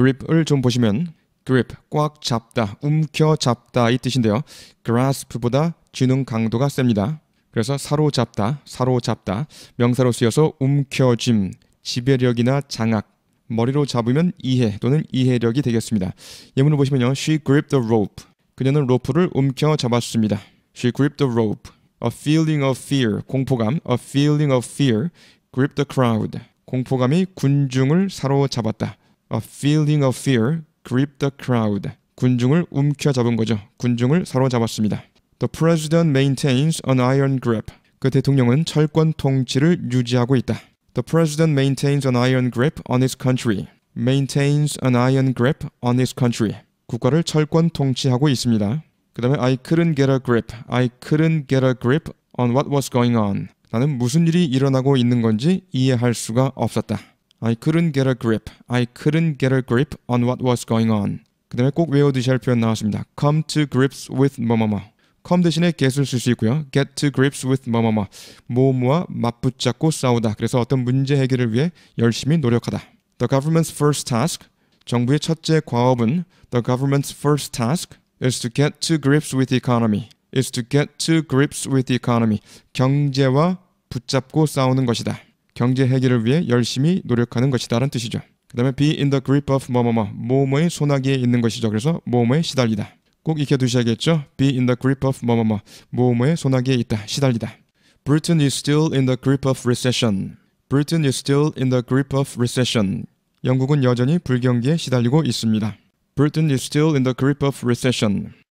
grip을 좀 보시면 grip 꽉 잡다, 움켜 잡다 이 뜻인데요. grasp보다 지능 강도가 셉니다. 그래서 사로잡다, 사로잡다 명사로 쓰여서 움켜짐, 지배력이나 장악, 머리로 잡으면 이해 또는 이해력이 되겠습니다. 예문을 보시면요. She gripped the rope. 그녀는 로프를 움켜 잡았습니다. She gripped the rope. A feeling of fear. 공포감. A feeling of fear. Grip the crowd. 공포감이 군중을 사로잡았다. A feeling of fear gripped the crowd. 군중을 움켜잡은 거죠. 군중을 사로잡았습니다. The president maintains an iron grip. 그 대통령은 철권 통치를 유지하고 있다. The president maintains an iron grip on his country. maintains an iron grip on his country. 국가를 철권 통치하고 있습니다. 그 다음에 I couldn't get a grip. I couldn't get a grip on what was going on. 나는 무슨 일이 일어나고 있는 건지 이해할 수가 없었다. I couldn't get a grip. I couldn't get a grip on what was going on. 그 다음에 꼭 외워두셔야 할 표현 나왔습니다. come to grips with 뭐뭐뭐 come 대신에 get을 쓸 수 있고요. get to grips with 뭐뭐뭐 뭐뭐와 맞붙잡고 싸우다. 그래서 어떤 문제 해결을 위해 열심히 노력하다. The government's first task 정부의 첫째 과업은 the government's first task is to get to grips with the economy. is to get to grips with the economy. 경제와 붙잡고 싸우는 것이다. 경제 해결을 위해 열심히 노력하는 것이다라는 뜻이죠. 그 다음에 be in the grip of 뭐뭐뭐 뭐뭐의 소나기에 있는 것이죠. 그래서 뭐뭐에 시달리다. 꼭 익혀두셔야겠죠. be in the grip of 뭐뭐뭐 뭐뭐의 소나기에 있다. 시달리다. Britain is still in the grip of recession. Britain is still in the grip of recession. 영국은 여전히 불경기에 시달리고 있습니다. Britain is still in the grip of recession.